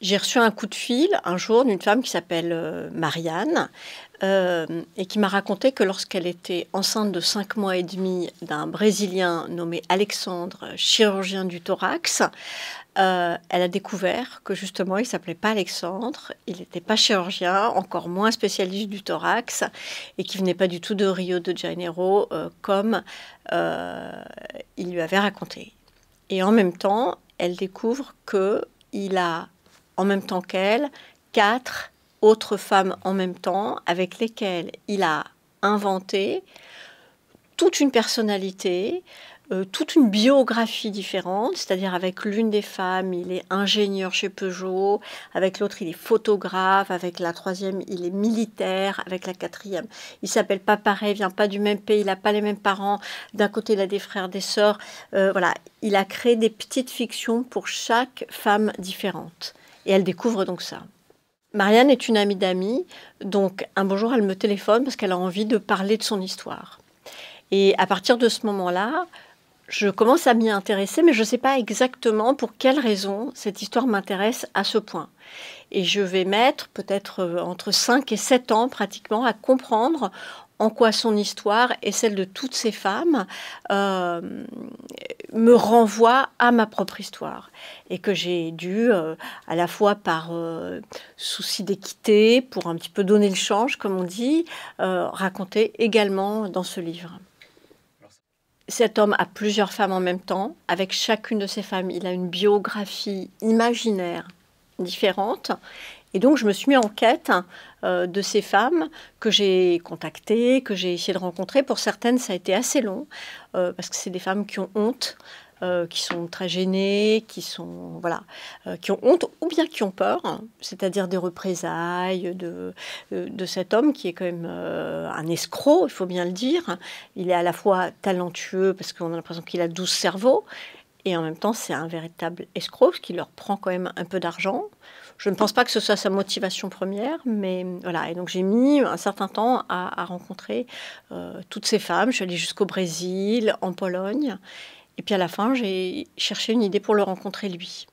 J'ai reçu un coup de fil un jour d'une femme qui s'appelle euh, Marianne euh, et qui m'a raconté que lorsqu'elle était enceinte de 5 mois et demi d'un Brésilien nommé Alexandre, chirurgien du thorax, euh, elle a découvert que justement il s'appelait pas Alexandre, il n'était pas chirurgien, encore moins spécialiste du thorax, et qui venait pas du tout de Rio de Janeiro comme il lui avait raconté. Et en même temps, elle découvre que il a en même temps qu'elle quatre autres femmes en même temps avec lesquelles il a inventé toute une personnalité, euh, toute une biographie différente, c'est-à-dire avec l'une des femmes, il est ingénieur chez Peugeot, avec l'autre, il est photographe, avec la troisième, il est militaire, avec la quatrième, il s'appelle pas pareil, vient pas du même pays, il n'a pas les mêmes parents, d'un côté, il a des frères, des sœurs, euh, voilà, il a créé des petites fictions pour chaque femme différente. Et elle découvre donc ça. Marianne est une amie d'amis, donc un beau jour elle me téléphone parce qu'elle a envie de parler de son histoire. Et à partir de ce moment-là, je commence à m'y intéresser, mais je ne sais pas exactement pour quelle raison cette histoire m'intéresse à ce point. Et je vais mettre peut-être euh, entre 5 et 7 ans pratiquement à comprendre en quoi son histoire et celle de toutes ces femmes euh, me renvoient à ma propre histoire et que j'ai dû euh, à la fois par souci d'équité pour un petit peu donner le change comme on dit raconter également dans ce livre cet homme a plusieurs femmes en même temps. Avec chacune de ces femmes, il a une biographie imaginaire différente. Et donc, je me suis mis en quête euh, de ces femmes que j'ai contactées, que j'ai essayé de rencontrer. Pour certaines, ça a été assez long, euh, parce que c'est des femmes qui ont honte euh, qui sont très gênés, qui sont voilà, euh, qui ont honte ou bien qui ont peur, hein. c'est-à-dire des représailles de, euh, de cet homme qui est quand même un escroc, il faut bien le dire. Il est à la fois talentueux parce qu'on a l'impression qu'il a 12 cerveaux et en même temps c'est un véritable escroc qui leur prend quand même un peu d'argent. Je ne pense pas que ce soit sa motivation première, mais voilà. Et donc j'ai mis un certain temps à, rencontrer toutes ces femmes. Je suis allée jusqu'au Brésil, en Pologne, et puis à la fin, j'ai cherché une idée pour le rencontrer lui.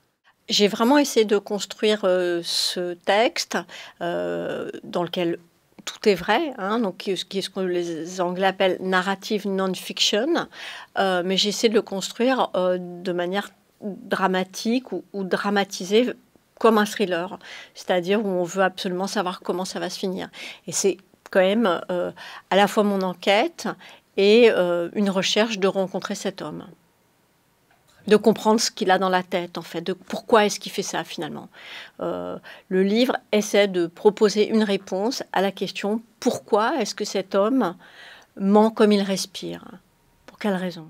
J'ai vraiment essayé de construire euh, ce texte euh, dans lequel tout est vrai, hein, donc qui est ce que les Anglais appellent narrative non-fiction, euh, mais j'ai essayé de le construire de manière dramatique ou dramatisée comme un thriller, c'est-à-dire où on veut absolument savoir comment ça va se finir. Et c'est quand même à la fois mon enquête et une recherche de rencontrer cet homme de comprendre ce qu'il a dans la tête, en fait, de pourquoi est-ce qu'il fait ça finalement. Euh, le livre essaie de proposer une réponse à la question pourquoi est-ce que cet homme ment comme il respire Pour quelle raison